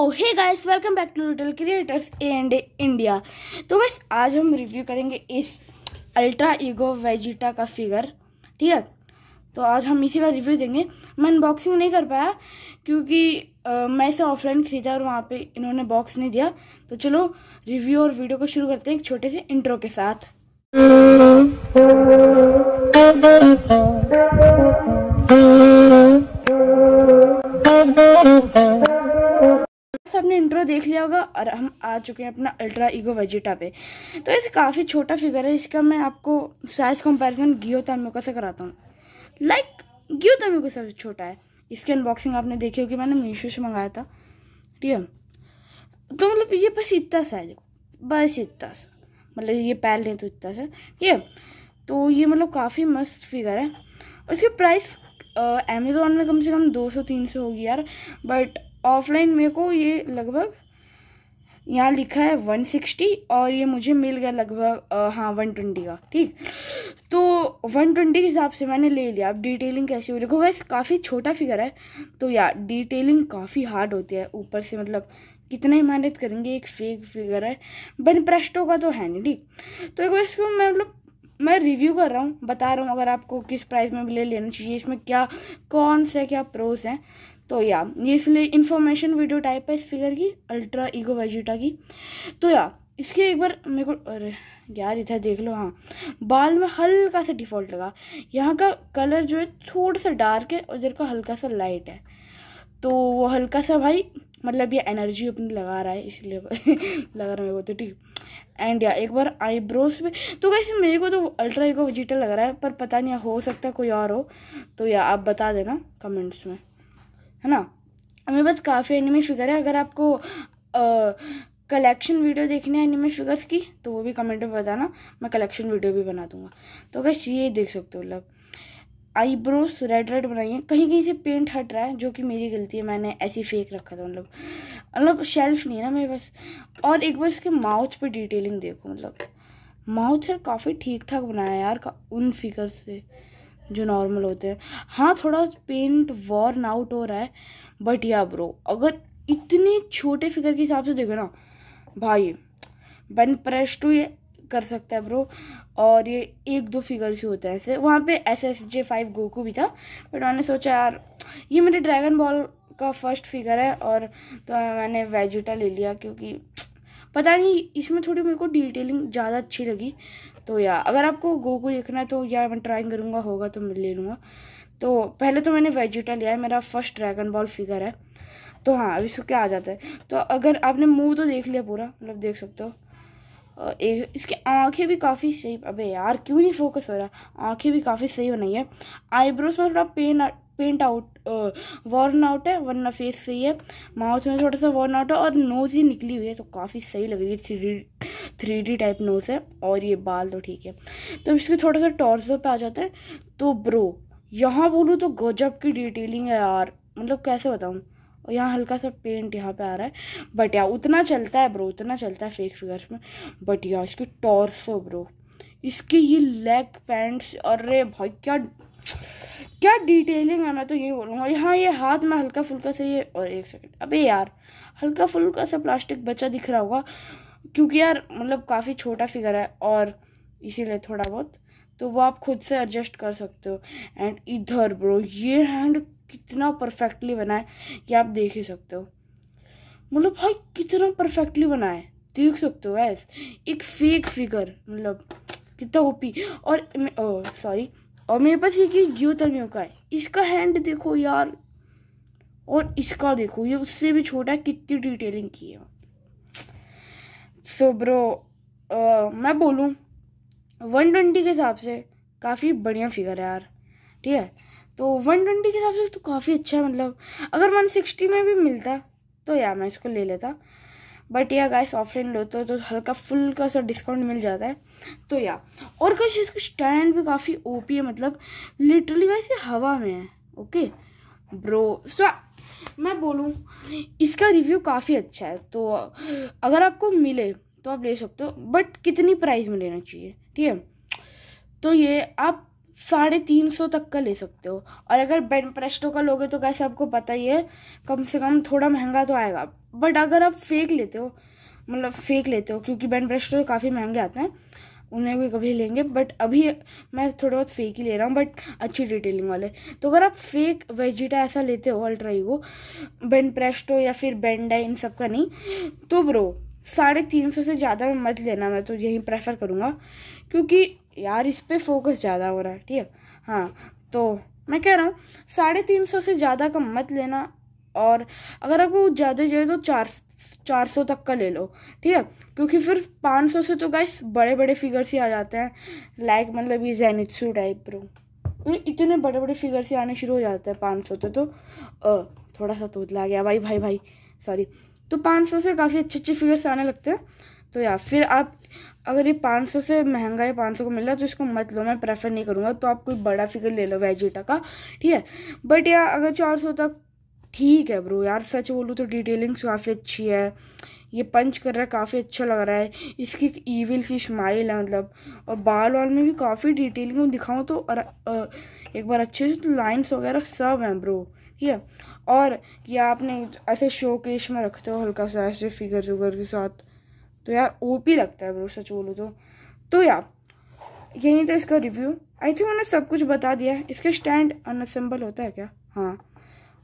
O hey guys welcome back to little creators and India तो बस आज हम रिव्यू करेंगे इस अल्ट्रा ईगो वेजिटा का फिगर ठीक है तो आज हम इसी का रिव्यू देंगे मैं अनबॉक्सिंग नहीं कर पाया क्योंकि आ, मैं इसे ऑफलाइन खरीदा और वहाँ पे इन्होंने बॉक्स नहीं दिया तो चलो रिव्यू और वीडियो को शुरू करते हैं एक छोटे से इंट्रो के साथ सबने तो इंट्रो देख लिया होगा और हम आ चुके हैं अपना अल्ट्रा ईगो वेजिटा पे तो ऐसे काफ़ी छोटा फिगर है इसका मैं आपको साइज़ कंपैरिजन गियो तमिको से कराता हूँ लाइक गियो तमिको सबसे छोटा है इसकी अनबॉक्सिंग आपने देखी होगी मैंने मीशो से मंगाया था ठीक है तो मतलब ये बस इतना सा है देखो बस इतना सा मतलब ये पैर नहीं तो इतना सा ठीक है तो ये मतलब काफ़ी मस्त फिगर है उसकी प्राइस अमेज़ोन में कम से कम दो सौ तीन सौ होगी यार बट ऑफलाइन मेरे को ये लगभग यहाँ लिखा है वन सिक्सटी और ये मुझे मिल गया लगभग हाँ वन ट्वेंटी का ठीक तो वन ट्वेंटी के हिसाब से मैंने ले लिया अब डिटेलिंग कैसी हुई देखो बस काफ़ी छोटा फिगर है तो यार डिटेलिंग काफ़ी हार्ड होती है ऊपर से मतलब कितना ही मेहनत करेंगे एक फेक फिगर है बन प्रेस्टो का तो है नहीं ठीक तो एक बार इसको मैं मतलब मैं रिव्यू कर रहा हूँ बता रहा हूँ अगर आपको किस प्राइस में भी ले लेना चाहिए इसमें क्या कौन से क्या प्रोस हैं तो या ये इसलिए इन्फॉर्मेशन वीडियो टाइप है इस फिगर की अल्ट्रा ईगो वेजिटा की तो या इसके एक बार मेरे को अरे यार इधर देख लो हाँ बाल में हल्का सा डिफॉल्ट लगा यहाँ का कलर जो है थोड़ा सा डार्क है और इधर का हल्का सा लाइट है तो वो हल्का सा भाई मतलब ये एनर्जी अपनी लगा रहा है इसलिए लगा रहा है को तो ठीक एंड या एक बार आईब्रोज पे तो कैसे मेरे को तो अल्ट्रा ईगो विजिटल लग रहा है पर पता नहीं हो सकता कोई और हो तो या आप बता देना कमेंट्स में है ना मेरे बस काफ़ी एनिमे फिगर है अगर आपको कलेक्शन वीडियो देखनी है एनिमे फिगर्स की तो वो भी कमेंट में बताना मैं कलेक्शन वीडियो भी बना दूंगा तो अगर ये देख सकते हो मतलब आईब्रोज रेड रेड बनाई कहीं कहीं से पेंट हट रहा है जो कि मेरी गलती है मैंने ऐसी फेक रखा था मतलब मतलब शेल्फ नहीं है ना मेरे पास और एक बार इसके माउथ पे डिटेलिंग देखो मतलब माउथ यार काफ़ी ठीक ठाक बनाया यार उन फिगर्स से जो नॉर्मल होते हैं हाँ थोड़ा पेंट वॉर्न आउट हो रहा है बट या ब्रो अगर इतनी छोटे फिगर के हिसाब से देखो ना भाई बन प्रेस टू ये कर सकता है ब्रो और ये एक दो फिगर्स ही होते हैं ऐसे वहाँ पे S S J five Goku भी था बट मैंने सोचा यार ये मेरे ड्रैगन बॉल का फर्स्ट फिगर है और तो मैंने वेजिटा ले लिया क्योंकि पता नहीं इसमें थोड़ी मेरे को डिटेलिंग ज़्यादा अच्छी लगी तो या अगर आपको गोगो देखना है तो या मैं ट्राई करूँगा होगा तो मैं ले लूँगा तो पहले तो मैंने वेजिटा लिया है मेरा फर्स्ट ड्रैगन बॉल फिगर है तो हाँ अभी इसको क्या आ जाता है तो अगर आपने मुंह तो देख लिया पूरा मतलब देख सकते हो एक इसकी आंखें भी काफ़ी सही अबे यार क्यों नहीं फोकस हो रहा आंखें भी काफ़ी सही बनाई है आईब्रोज में थोड़ा pen paint out worn out है वरना फेस सही है माउथ में थोड़ा सा वॉर्न आउट है और नोज ही निकली हुई है तो काफ़ी सही लग रही है थ्री डी टाइप नोज है और ये बाल तो ठीक है तो इसके थोड़ा सा टॉर्जो पे आ जाते हैं तो ब्रो यहाँ बोलूँ तो गजब की डिटेलिंग है यार मतलब कैसे बताऊँ और यहाँ हल्का सा पेंट यहाँ पे आ रहा है बट यार उतना चलता है ब्रो उतना चलता है फेक फिगर्स में बट यार इसकी टॉर्सो ब्रो इसके ये लेग पैंट्स अरे भाई क्या क्या डिटेलिंग है मैं तो यही बोलूँगा यहाँ ये हाथ में हल्का फुल्का से ये और एक सेकंड अबे यार हल्का फुल्का सा प्लास्टिक बचा दिख रहा होगा क्योंकि यार मतलब काफ़ी छोटा फिगर है और इसीलिए थोड़ा बहुत तो वो आप खुद से एडजस्ट कर सकते हो एंड इधर ब्रो ये हैंड कितना परफेक्टली बना है कि आप देख ही सकते हो मतलब भाई कितना परफेक्टली बना है देख सकते हो ऐस एक फेक फिगर मतलब कितना ओपी और सॉरी और मेरे पास ये कि जियो तमियो का है इसका हैंड देखो यार और इसका देखो ये उससे भी छोटा है कितनी डिटेलिंग की है सो ब्रो uh, मैं बोलूँ वन ट्वेंटी के हिसाब से काफ़ी बढ़िया फिगर है यार ठीक है तो वन ट्वेंटी के हिसाब से तो काफ़ी अच्छा है मतलब अगर वन सिक्सटी में भी मिलता तो यार मैं इसको ले लेता बट या गाइस ऑफलाइन लो तो, तो हल्का फुल का सा डिस्काउंट मिल जाता है तो या और गाइस इसको स्टैंड भी काफ़ी ओपी है मतलब लिटरली गाइस ये हवा में है ओके ब्रो सो मैं बोलूँ इसका रिव्यू काफ़ी अच्छा है तो अगर आपको मिले तो आप ले सकते हो बट कितनी प्राइस में लेना चाहिए ठीक है तो ये आप साढ़े तीन सौ तक का ले सकते हो और अगर बेन प्रेस्टो का लोगे तो कैसे आपको पता ही है कम से कम थोड़ा महंगा तो आएगा बट अगर आप फेक लेते हो मतलब फेक लेते हो क्योंकि बेन प्रेस्टो तो काफ़ी महंगे आते हैं उन्हें भी कभी लेंगे बट अभी मैं थोड़ा बहुत फेक ही ले रहा हूँ बट अच्छी डिटेलिंग वाले तो अगर आप फेक वेजिटा ऐसा लेते हो अल्ट्राई को बेन प्रेस्टो या फिर बेंडा इन सब का नहीं तो ब्रो साढ़े तीन सौ से ज़्यादा में मत लेना मैं तो यही प्रेफर करूँगा क्योंकि यार इस पर फोकस ज़्यादा हो रहा है ठीक है हाँ तो मैं कह रहा हूँ साढ़े तीन सौ से ज़्यादा का मत लेना और अगर आपको ज़्यादा चाहिए तो चार चार सौ तक का ले लो ठीक है क्योंकि फिर पाँच सौ से तो गाइस बड़े बड़े फिगर्स ही आ जाते हैं लाइक मतलब ये जैनित्सू टाइप रो इतने बड़े बड़े फिगर्स ही आने शुरू हो जाते हैं पाँच सौ तो आ, थोड़ा सा तोतला गया भाई भाई भाई सॉरी तो पाँच सौ से काफ़ी अच्छे अच्छे फिगर्स आने लगते हैं तो या फिर आप अगर ये पाँच सौ से महंगा है पाँच सौ को मिल रहा है तो इसको मत लो मैं प्रेफर नहीं करूँगा तो आप कोई बड़ा फिगर ले लो वेजिटा का ठीक है बट या अगर चार सौ तक ठीक है ब्रो यार सच बोलूँ तो डिटेलिंग्स काफ़ी अच्छी है ये पंच कर रहा है काफ़ी अच्छा लग रहा है इसकी एक ईविल सी स्माइल है मतलब और बाल वाल में भी काफ़ी डिटेलिंग दिखाऊँ तो और, एक बार अच्छे से तो लाइन्स वगैरह सब हैं ब्रो ठीक है और ये आपने ऐसे शोकेश में रखते हो हल्का सा ऐसे फिगर वगैरह के साथ तो यार पी लगता है ब्रो सच बोलूँ तो तो यार यही तो इसका रिव्यू आई थिंक मैंने सब कुछ बता दिया इसके इसका स्टैंड अनअसेंबल होता है क्या हाँ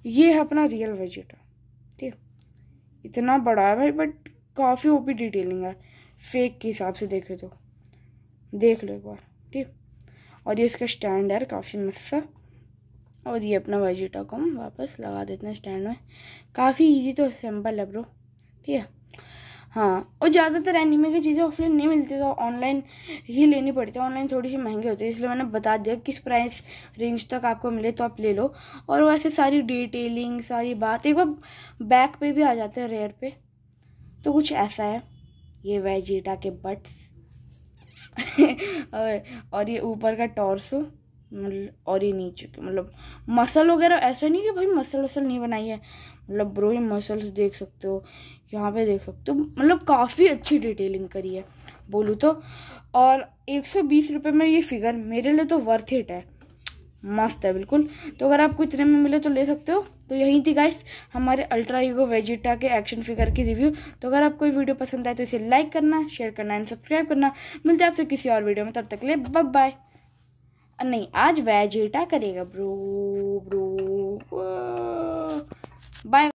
ये है अपना रियल वेजिटा ठीक इतना बड़ा है भाई बट काफ़ी ओपी डिटेलिंग है फेक के हिसाब से देखे तो देख लो एक बार ठीक और ये इसका स्टैंड है काफ़ी मस्त है और ये अपना वेजिटा को हम वापस लगा देते हैं स्टैंड में काफ़ी इजी तो सिंपल है ब्रो ठीक है हाँ और ज़्यादातर एनीमे की चीज़ें ऑफलाइन नहीं मिलती तो ऑनलाइन ही लेनी पड़ती है ऑनलाइन थोड़ी सी महंगी होती है इसलिए मैंने बता दिया किस प्राइस रेंज तक आपको मिले तो आप ले लो और वैसे सारी डिटेलिंग सारी बात एक बार बैक पे भी आ जाते हैं रेयर पे तो कुछ ऐसा है ये वेजीटा के बट्स और ये ऊपर का टॉर्सो मतलब, और ये नीचे के मतलब मसल वगैरह ऐसा नहीं कि भाई मसल वसल नहीं बनाई है मतलब ब्रो ये मसल्स देख सकते हो यहाँ पे देख सकते हो मतलब काफ़ी अच्छी डिटेलिंग करी है बोलूँ तो और एक सौ बीस रुपये में ये फिगर मेरे लिए तो वर्थ इट है मस्त है बिल्कुल तो अगर आपको इतने में मिले तो ले सकते हो तो यही थी गाइस हमारे अल्ट्रा यूगो वेजिटा के एक्शन फिगर की रिव्यू तो अगर आपको ये वीडियो पसंद आए तो इसे लाइक करना शेयर करना एंड सब्सक्राइब करना मिलते हैं आपसे किसी और वीडियो में तब तक ले बाय बाय नहीं आज वेजिटा करेगा ब्रो ब्रो Bye.